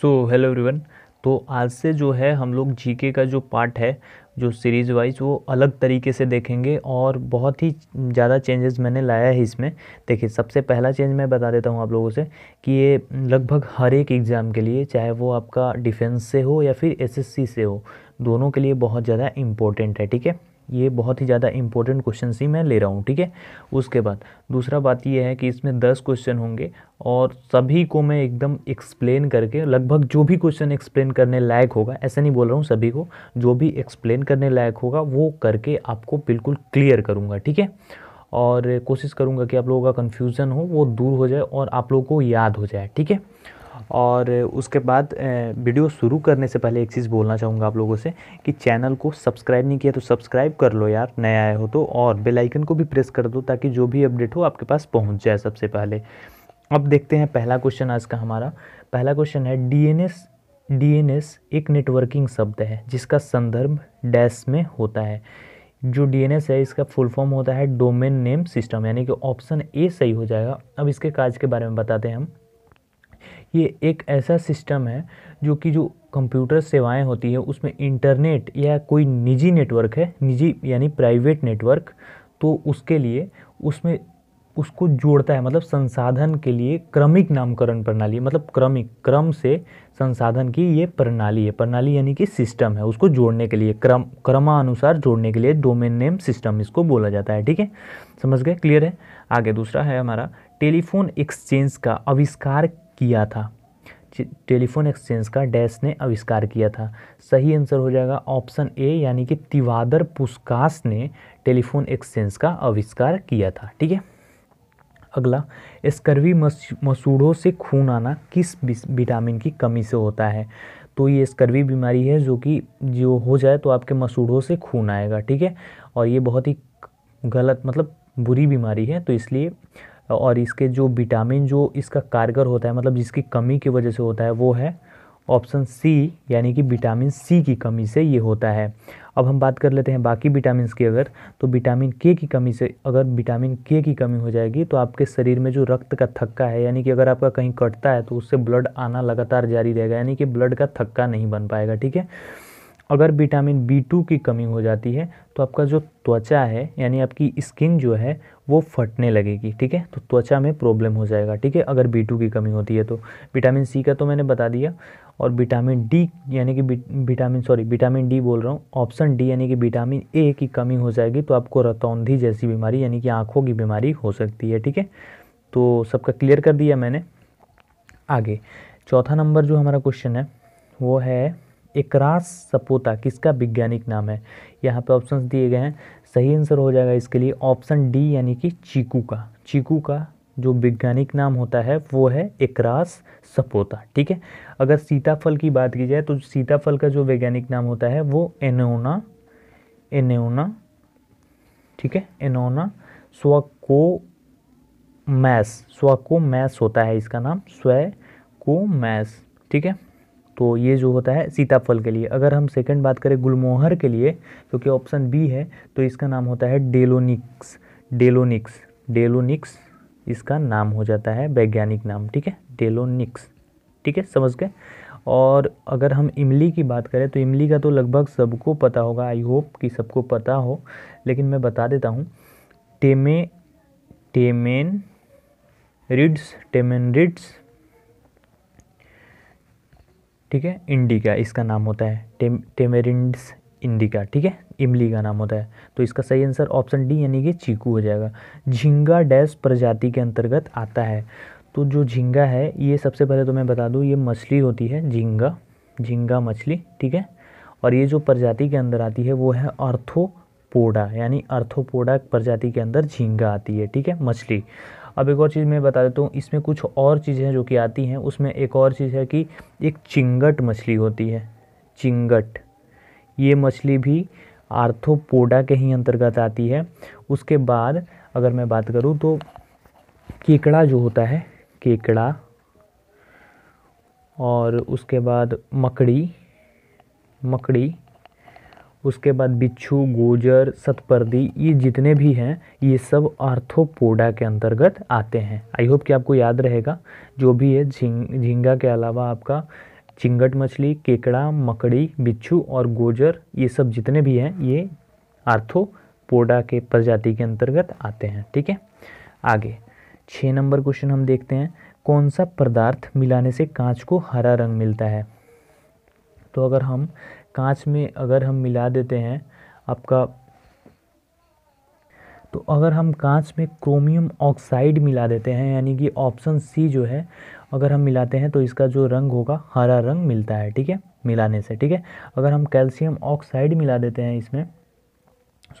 so hello everyone तो आज से जो है हम लोग जीके का जो पार्ट है जो सीरीज़ वाइज वो अलग तरीके से देखेंगे और बहुत ही ज़्यादा चेंजेस मैंने लाया है इसमें देखिए सबसे पहला चेंज मैं बता देता हूँ आप लोगों से कि ये लगभग हर एक एग्ज़ाम के लिए चाहे वो आपका डिफेंस से हो या फिर एसएससी से हो दोनों के लिए बहुत ज़्यादा इम्पोर्टेंट है ठीक है ये बहुत ही ज़्यादा इंपॉर्टेंट क्वेश्चन ही मैं ले रहा हूँ ठीक है उसके बाद दूसरा बात ये है कि इसमें दस क्वेश्चन होंगे और सभी को मैं एकदम एक्सप्लेन करके लगभग जो भी क्वेश्चन एक्सप्लेन करने लायक होगा ऐसा नहीं बोल रहा हूँ सभी को जो भी एक्सप्लेन करने लायक होगा वो करके आपको बिल्कुल क्लियर करूँगा ठीक है और कोशिश करूँगा कि आप लोगों का कन्फ्यूज़न हो वो दूर हो जाए और आप लोगों को याद हो जाए ठीक है और उसके बाद वीडियो शुरू करने से पहले एक चीज़ बोलना चाहूँगा आप लोगों से कि चैनल को सब्सक्राइब नहीं किया तो सब्सक्राइब कर लो यार नया आए हो तो और बेलाइकन को भी प्रेस कर दो ताकि जो भी अपडेट हो आपके पास पहुँच जाए सबसे पहले अब देखते हैं पहला क्वेश्चन आज का हमारा पहला क्वेश्चन है एन एस एक नेटवर्किंग शब्द है जिसका संदर्भ डैश में होता है जो डीएनएस है इसका फुल फॉर्म होता है डोमेन नेम सिस्टम यानी कि ऑप्शन ए सही हो जाएगा अब इसके काज के बारे में बताते हैं हम ये एक ऐसा सिस्टम है जो कि जो कंप्यूटर सेवाएं होती है उसमें इंटरनेट या कोई निजी नेटवर्क है निजी यानी प्राइवेट नेटवर्क तो उसके लिए उसमें उसको जोड़ता है मतलब संसाधन के लिए क्रमिक नामकरण प्रणाली मतलब क्रमिक क्रम से संसाधन की ये प्रणाली है प्रणाली यानी कि सिस्टम है उसको जोड़ने के लिए क्रम क्रमानुसार जोड़ने के लिए डोमेन नेम सिस्टम इसको बोला जाता है ठीक है समझ गए क्लियर है आगे दूसरा है हमारा टेलीफोन एक्सचेंज का आविष्कार किया था टेलीफोन एक्सचेंज का डैश ने आविष्कार किया था सही आंसर हो जाएगा ऑप्शन ए यानी कि तिवादर पुस्कास ने टेलीफोन एक्सचेंज का आविष्कार किया था ठीक है अगला स्कर्वी मसूड़ों से खून आना किस विटामिन की कमी से होता है तो ये स्कर्वी बीमारी है जो कि जो हो जाए तो आपके मसूड़ों से खून आएगा ठीक है और ये बहुत ही गलत मतलब बुरी बीमारी है तो इसलिए और इसके जो विटामिन जो इसका कारगर होता है मतलब जिसकी कमी की वजह से होता है वो है ऑप्शन सी यानी कि विटामिन सी की कमी से ये होता है अब हम बात कर लेते हैं बाकी विटामिन की अगर तो विटामिन के की कमी से अगर विटामिन के की कमी हो जाएगी तो आपके शरीर में जो रक्त का थक्का है यानी कि अगर आपका कहीं कटता है तो उससे ब्लड आना लगातार जारी रहेगा यानी कि ब्लड का थक्का नहीं बन पाएगा ठीक है अगर विटामिन बी टू की कमी हो जाती है तो आपका जो त्वचा है यानी आपकी स्किन जो है वो फटने लगेगी ठीक है तो त्वचा में प्रॉब्लम हो जाएगा ठीक है अगर बी टू की कमी होती है तो विटामिन सी का तो मैंने बता दिया और विटामिन डी यानी कि विटामिन सॉरी विटामिन डी बोल रहा हूँ ऑप्शन डी यानी कि विटामिन ए की कमी हो जाएगी तो आपको रतौंधी जैसी बीमारी यानी कि आँखों की बीमारी हो सकती है ठीक है तो सबका क्लियर कर दिया मैंने आगे चौथा नंबर जो हमारा क्वेश्चन है वो है एकरास सपोता किसका वैज्ञानिक नाम है यहाँ पे ऑप्शंस दिए गए हैं सही आंसर हो जाएगा इसके लिए ऑप्शन डी यानी कि चीकू का चीकू का जो वैज्ञानिक नाम होता है वो है एकरास सपोता ठीक है अगर सीताफल की बात की जाए तो सीताफल का जो वैज्ञानिक नाम होता है वो एनोना एनोना ठीक है Annona squamosa squamosa होता है इसका नाम स्वको मैस ठीक है तो ये जो होता है सीताफल के लिए अगर हम सेकंड बात करें गुलमोहर के लिए तो क्या ऑप्शन बी है तो इसका नाम होता है डेलोनिक्स डेलोनिक्स डेलोनिक्स इसका नाम हो जाता है वैज्ञानिक नाम ठीक है डेलोनिक्स ठीक है समझ गए और अगर हम इमली की बात करें तो इमली का तो लगभग सबको पता होगा आई होप कि सबको पता हो लेकिन मैं बता देता हूँ टेमे टेमेन रिड्स टेमेन रिड्स ठीक है इंडिका इसका नाम होता है टेम टेमेरिंड्स इंडिका ठीक है इमली का नाम होता है तो इसका सही आंसर ऑप्शन डी यानी कि चीकू हो जाएगा झींगा डैश प्रजाति के अंतर्गत आता है तो जो झींगा है ये सबसे पहले तो मैं बता दूँ ये मछली होती है झींगा झींगा मछली ठीक है और ये जो प्रजाति के अंदर आती है वो है अर्थोपोडा यानी अर्थोपोडा प्रजाति के अंदर झींगा आती है ठीक है मछली अब एक और चीज़ मैं बता देता हूँ इसमें कुछ और चीज़ें जो कि आती हैं उसमें एक और चीज़ है कि एक चिंगट मछली होती है चिंगट ये मछली भी आर्थोपोडा के ही अंतर्गत आती है उसके बाद अगर मैं बात करूँ तो केकड़ा जो होता है केकड़ा और उसके बाद मकड़ी मकड़ी उसके बाद बिच्छू गोजर सतपर्दी ये जितने भी हैं ये सब आर्थोपोडा के अंतर्गत आते हैं आई होप कि आपको याद रहेगा जो भी है झींग झींगा के अलावा आपका चिंगट मछली केकड़ा मकड़ी बिच्छू और गोजर ये सब जितने भी हैं ये आर्थोपोडा के प्रजाति के अंतर्गत आते हैं ठीक है आगे छः नंबर क्वेश्चन हम देखते हैं कौन सा पदार्थ मिलाने से कांच को हरा रंग मिलता है तो अगर हम कांच में अगर हम मिला देते हैं आपका तो अगर हम कांच में क्रोमियम ऑक्साइड मिला देते हैं यानी कि ऑप्शन सी जो है अगर हम मिलाते हैं तो इसका जो रंग होगा हरा रंग मिलता है ठीक है मिलाने से ठीक है अगर हम कैल्शियम ऑक्साइड मिला देते हैं इसमें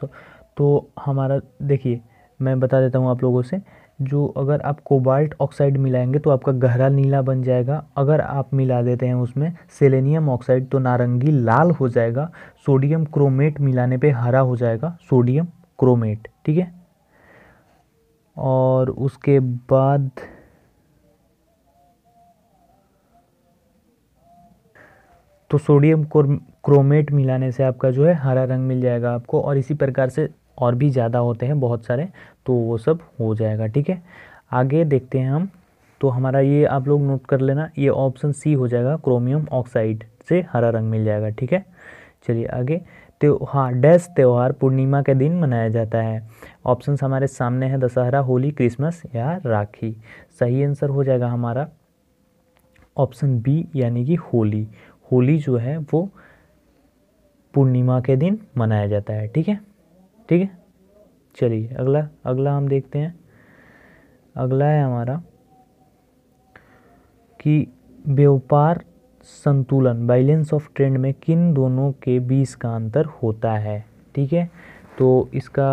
सो तो हमारा देखिए मैं बता देता हूँ आप लोगों से जो अगर आप कोबाल्ट ऑक्साइड मिलाएंगे तो आपका गहरा नीला बन जाएगा अगर आप मिला देते हैं उसमें सेलेनियम ऑक्साइड तो नारंगी लाल हो जाएगा सोडियम क्रोमेट मिलाने पे हरा हो जाएगा सोडियम क्रोमेट ठीक है और उसके बाद तो सोडियम क्रोमेट मिलाने से आपका जो है हरा रंग मिल जाएगा आपको और इसी प्रकार से और भी ज़्यादा होते हैं बहुत सारे तो वो सब हो जाएगा ठीक है आगे देखते हैं हम तो हमारा ये आप लोग नोट कर लेना ये ऑप्शन सी हो जाएगा क्रोमियम ऑक्साइड से हरा रंग मिल जाएगा ठीक है चलिए आगे हाँ, त्योहार हाँ, डैस त्यौहार पूर्णिमा के दिन मनाया जाता है ऑप्शन हमारे सामने हैं दशहरा होली क्रिसमस या राखी सही आंसर हो जाएगा हमारा ऑप्शन बी यानी कि होली होली जो है वो पूर्णिमा के दिन मनाया जाता है ठीक है ठीक है चलिए अगला अगला हम देखते हैं अगला है हमारा कि व्यापार संतुलन बैलेंस ऑफ ट्रेंड में किन दोनों के बीच का अंतर होता है ठीक है तो इसका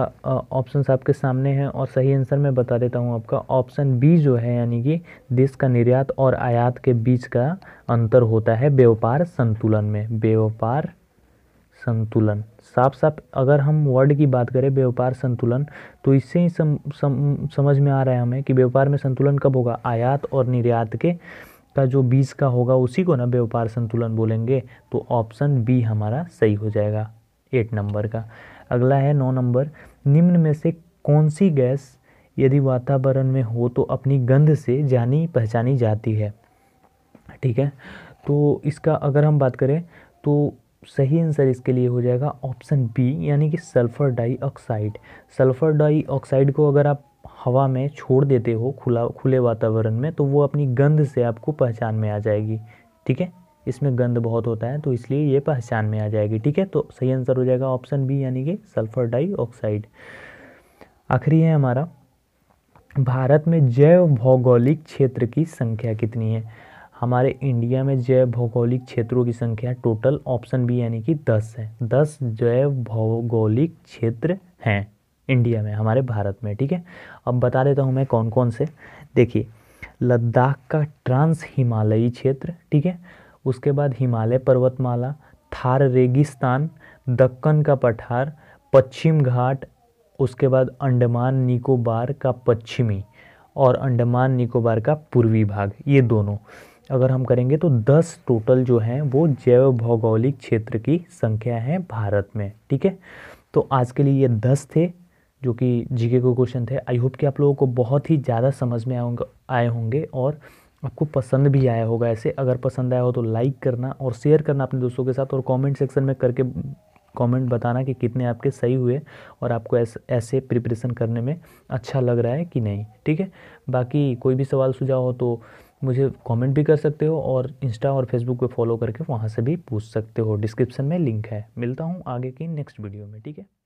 ऑप्शन आपके सामने है और सही आंसर मैं बता देता हूँ आपका ऑप्शन बी जो है यानी कि देश का निर्यात और आयात के बीच का अंतर होता है व्यापार संतुलन में व्यापार संतुलन साफ साफ अगर हम वर्ड की बात करें व्यापार संतुलन तो इससे ही सम, सम, समझ में आ रहा है हमें कि व्यापार में संतुलन कब होगा आयात और निर्यात के का जो बीज का होगा उसी को ना व्यापार संतुलन बोलेंगे तो ऑप्शन बी हमारा सही हो जाएगा एट नंबर का अगला है नौ नंबर निम्न में से कौन सी गैस यदि वातावरण में हो तो अपनी गंध से जानी पहचानी जाती है ठीक है तो इसका अगर हम बात करें तो सही आंसर इसके लिए हो जाएगा ऑप्शन बी यानी कि सल्फ़र डाइऑक्साइड सल्फ़र डाइऑक्साइड को अगर आप हवा में छोड़ देते हो खुला खुले वातावरण में तो वो अपनी गंध से आपको पहचान में आ जाएगी ठीक है इसमें गंध बहुत होता है तो इसलिए ये पहचान में आ जाएगी ठीक है तो सही आंसर हो जाएगा ऑप्शन बी यानी कि सल्फ़र डाइऑक्साइड आखिरी है हमारा भारत में जैव भौगोलिक क्षेत्र की संख्या कितनी है हमारे इंडिया में जैव भौगोलिक क्षेत्रों की संख्या टोटल ऑप्शन बी यानी कि दस है दस जैव भौगोलिक क्षेत्र हैं इंडिया में हमारे भारत में ठीक है अब बता देता हूँ मैं कौन कौन से देखिए लद्दाख का ट्रांस हिमालयी क्षेत्र ठीक है उसके बाद हिमालय पर्वतमाला थार रेगिस्तान दक्कन का पठार पश्चिम घाट उसके बाद अंडमान निकोबार का पश्चिमी और अंडमान निकोबार का पूर्वी भाग ये दोनों अगर हम करेंगे तो 10 टोटल जो हैं वो जैव भौगोलिक क्षेत्र की संख्या है भारत में ठीक है तो आज के लिए ये 10 थे जो कि जीके के क्वेश्चन थे आई होप कि आप लोगों को बहुत ही ज़्यादा समझ में आए आए होंगे और आपको पसंद भी आया होगा ऐसे अगर पसंद आया हो तो लाइक करना और शेयर करना अपने दोस्तों के साथ और कॉमेंट सेक्शन में करके कमेंट बताना कि कितने आपके सही हुए और आपको ऐसे ऐसे प्रिपरेशन करने में अच्छा लग रहा है कि नहीं ठीक है बाकी कोई भी सवाल सुझाव हो तो मुझे कमेंट भी कर सकते हो और इंस्टा और फेसबुक पे फॉलो करके वहाँ से भी पूछ सकते हो डिस्क्रिप्शन में लिंक है मिलता हूँ आगे की नेक्स्ट वीडियो में ठीक है